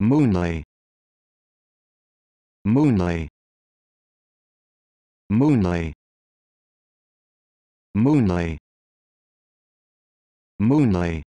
Moonlight Moonlight Moonlight Moonlight Moonlight